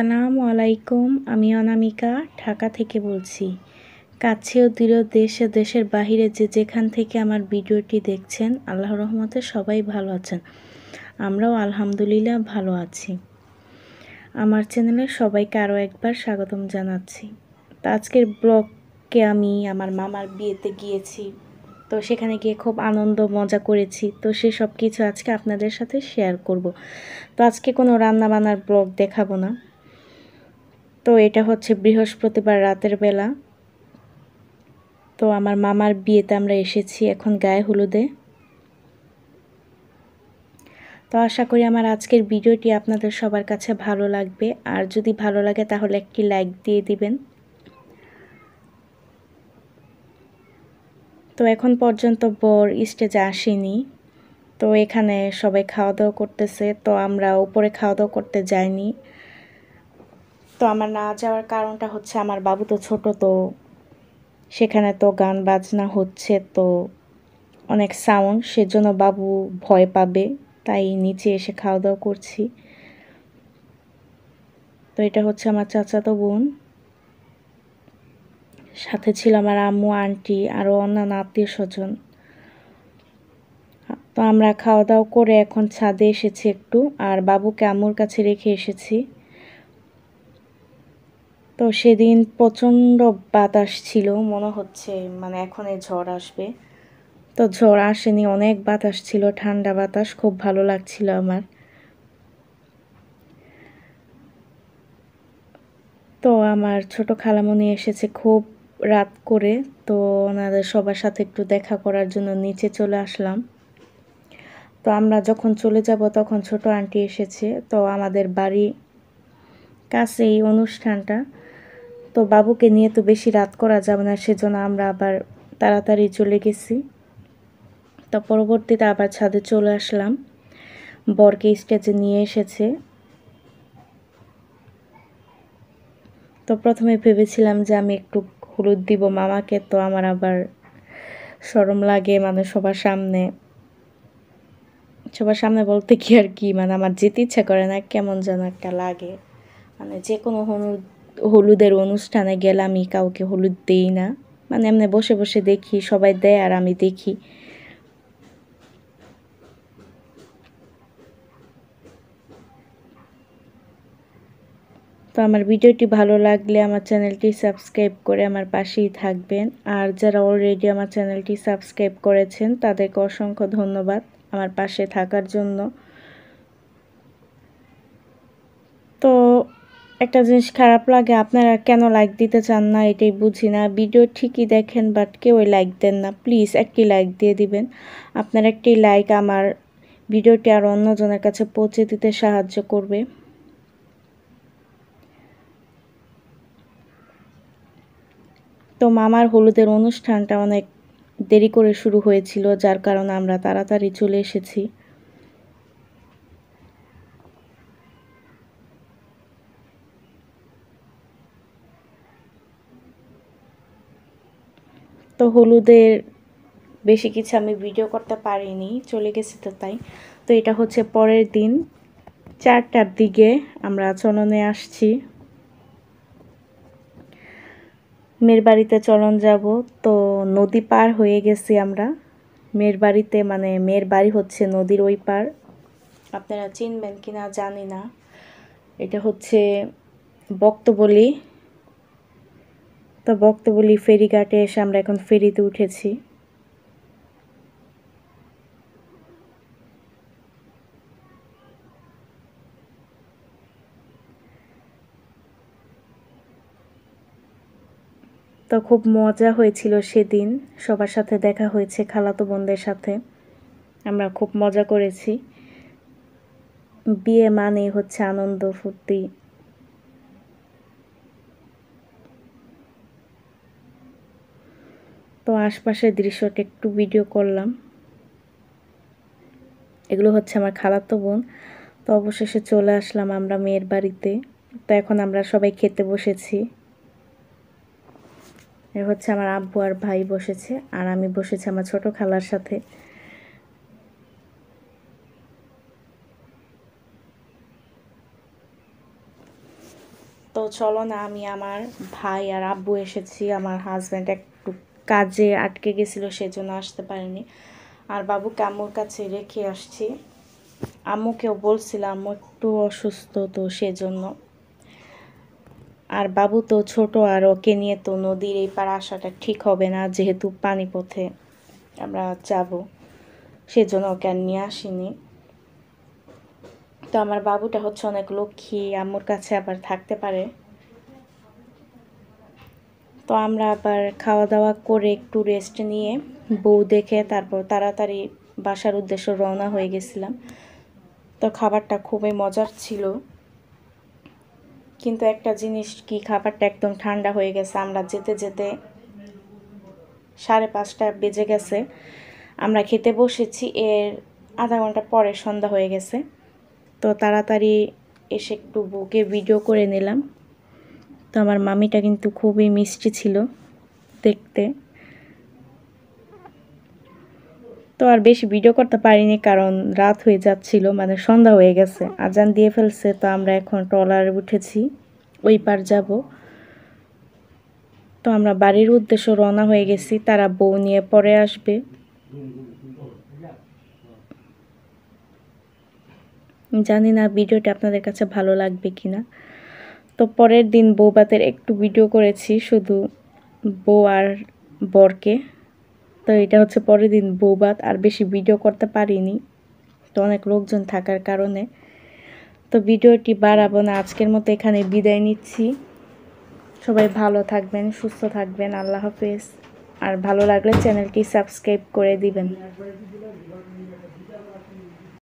আসসালামু আলাইকুম আমি অনামিকা ঢাকা থেকে বলছি কাছে ও দৃঢ় দেশে দেশের বাহিরে যে যেখান থেকে আমার ভিডিওটি দেখছেন আল্লাহ রহমতে সবাই ভালো আছেন আমরাও আলহামদুলিল্লাহ ভালো আছি আমার চ্যানেলে সবাইকে আরও একবার স্বাগতম জানাচ্ছি তো আজকের ব্লগকে আমি আমার মামার বিয়েতে গিয়েছি তো সেখানে গিয়ে খুব আনন্দ মজা করেছি তো সে সব কিছু আজকে আপনাদের সাথে শেয়ার করব তো আজকে কোনো রান্না বান্নার ব্লগ দেখাবো না তো এটা হচ্ছে বৃহস্পতিবার রাতের বেলা তো আমার মামার বিয়েতে আমরা এসেছি এখন গায়ে হলুদে তো আশা করি আমার আজকের ভিডিওটি আপনাদের সবার কাছে ভালো লাগবে আর যদি ভালো লাগে তাহলে একটি লাইক দিয়ে দিবেন তো এখন পর্যন্ত বর স্টেজে আসেনি তো এখানে সবাই খাওয়া দাওয়া করতেছে তো আমরা উপরে খাওয়া দাওয়া করতে যাইনি তো আমার না যাওয়ার কারণটা হচ্ছে আমার বাবু তো ছোট তো সেখানে তো গান বাজনা হচ্ছে তো অনেক সাউন্ড সেজন্য বাবু ভয় পাবে তাই নিচে এসে খাওয়া দাওয়া করছি তো এটা হচ্ছে আমার চাচাতো বোন সাথে ছিল আমার আম্মু আন্টি আরও অন্যান্য আত্মীয় স্বজন তো আমরা খাওয়া দাওয়া করে এখন ছাদে এসেছি একটু আর বাবুকে আম্মুর কাছে রেখে এসেছি তো সেদিন প্রচণ্ড বাতাস ছিল মনে হচ্ছে মানে এখনই ঝড় আসবে তো ঝড় আসেনি অনেক বাতাস ছিল ঠান্ডা বাতাস খুব ভালো লাগছিল আমার তো আমার ছোট খালামণি এসেছে খুব রাত করে তো ওনাদের সবার সাথে একটু দেখা করার জন্য নিচে চলে আসলাম তো আমরা যখন চলে যাব তখন ছোট আন্টি এসেছে তো আমাদের বাড়ি কাছে এই অনুষ্ঠানটা তো বাবুকে নিয়ে তো বেশি রাত করা যাবে না সেজন্য আমরা আবার তাড়াতাড়ি চলে গেছি তো পরবর্তীতে আবার ছাদে চলে আসলাম বরকে স্টেজে নিয়ে এসেছে তো প্রথমে ভেবেছিলাম যে আমি একটু হলুদ দিব মামাকে তো আমার আবার সরম লাগে মানে সবার সামনে সবার সামনে বলতে কি আর কি মানে আমার যেতে ইচ্ছা করে না কেমন যেন একটা লাগে মানে যে কোনো হলুদ হলুদের অনুষ্ঠানে গেলে আমি কাউকে হলুদ দিই না মানে এমনি বসে বসে দেখি সবাই দেয় আর আমি দেখি তো আমার ভিডিওটি ভালো লাগলে আমার চ্যানেলটি সাবস্ক্রাইব করে আমার পাশেই থাকবেন আর যারা অলরেডি আমার চ্যানেলটি সাবস্ক্রাইব করেছেন তাদেরকে অসংখ্য ধন্যবাদ আমার পাশে থাকার জন্য তো একটা জিনিস খারাপ লাগে আপনারা কেন লাইক দিতে চান না এটাই বুঝি না ভিডিও ঠিকই দেখেন বাট কেউ লাইক দেন না প্লিজ একটি লাইক দিয়ে দিবেন আপনার একটি লাইক আমার ভিডিওটি আর অন্যজনের কাছে পৌঁছে দিতে সাহায্য করবে তো মামার হলুদের অনুষ্ঠানটা অনেক দেরি করে শুরু হয়েছিল যার কারণে আমরা তাড়াতাড়ি চলে এসেছি তো হলুদের বেশি কিছু আমি ভিডিও করতে পারিনি চলে গেছি তো তাই তো এটা হচ্ছে পরের দিন চারটার দিকে আমরা চননে আসছি মেয়ের বাড়িতে চলন যাব তো নদী পার হয়ে গেছি আমরা মেয়ের বাড়িতে মানে মেয়ের বাড়ি হচ্ছে নদীর ওই পার আপনারা চিনবেন কিনা জানি না এটা হচ্ছে বক্তবলি তো বক্তবলি ঘাটে এসে আমরা এখন ফেরিতে উঠেছি তো খুব মজা হয়েছিল সেদিন সবার সাথে দেখা হয়েছে খালাতো বোনদের সাথে আমরা খুব মজা করেছি বিয়ে মানে হচ্ছে আনন্দ ফুর্তি তো আশপাশের দৃশ্যটা একটু ভিডিও করলাম এগুলো হচ্ছে আমার খালাতো বোন তো অবশেষে চলে আসলাম আমরা মেয়ের বাড়িতে তো এখন আমরা সবাই খেতে বসেছি এ হচ্ছে আমার আব্বু আর ভাই বসেছে আর আমি বসেছি আমার ছোট খালার সাথে তো চলো না আমি আমার ভাই আর আব্বু এসেছি আমার হাজব্যান্ড এক কাজে আটকে গেছিল সেজন্য আসতে পারিনি আর বাবুকে আম্মুর কাছে রেখে আসছি আম্মুকেও বলছিলাম আম্মু একটু অসুস্থ তো সেজন্য আর বাবু তো ছোট আর ওকে নিয়ে তো নদীর এই পার আসাটা ঠিক হবে না যেহেতু পানি পথে আমরা যাব সেজন্য ওকে আর নিয়ে আসিনি তো আমার বাবুটা হচ্ছে অনেক লক্ষ্মী আম্মুর কাছে আবার থাকতে পারে তো আমরা আবার খাওয়া দাওয়া করে একটু রেস্ট নিয়ে বউ দেখে তারপর তাড়াতাড়ি বাসার উদ্দেশ্য রওনা হয়ে গেছিলাম তো খাবারটা খুবই মজার ছিল কিন্তু একটা জিনিস কি খাবারটা একদম ঠান্ডা হয়ে গেছে আমরা যেতে যেতে সাড়ে পাঁচটা বেজে গেছে আমরা খেতে বসেছি এর আধা ঘন্টা পরে সন্ধ্যা হয়ে গেছে তো তাড়াতাড়ি এসে একটু বুকে ভিডিও করে নিলাম তো আমার মামিটা কিন্তু খুবই মিষ্টি ছিল দেখতে তো আর বেশি ভিডিও করতে পারিনি কারণ রাত হয়ে যাচ্ছিল মানে সন্ধ্যা হয়ে গেছে আজান দিয়ে ফেলছে তো আমরা এখন ট্রলারে উঠেছি ওই পার যাব তো আমরা বাড়ির উদ্দেশ্যে রওনা হয়ে গেছি তারা বউ নিয়ে পরে আসবে জানি না ভিডিওটা আপনাদের কাছে ভালো লাগবে কিনা তো পরের দিন বৌবাতের একটু ভিডিও করেছি শুধু বউ আর বরকে তো এটা হচ্ছে পরের দিন বৌবাত আর বেশি ভিডিও করতে পারিনি তো অনেক লোকজন থাকার কারণে তো ভিডিওটি বাড়াবো না আজকের মতো এখানে বিদায় নিচ্ছি সবাই ভালো থাকবেন সুস্থ থাকবেন আল্লাহ হাফেজ আর ভালো লাগলে চ্যানেলটি সাবস্ক্রাইব করে দিবেন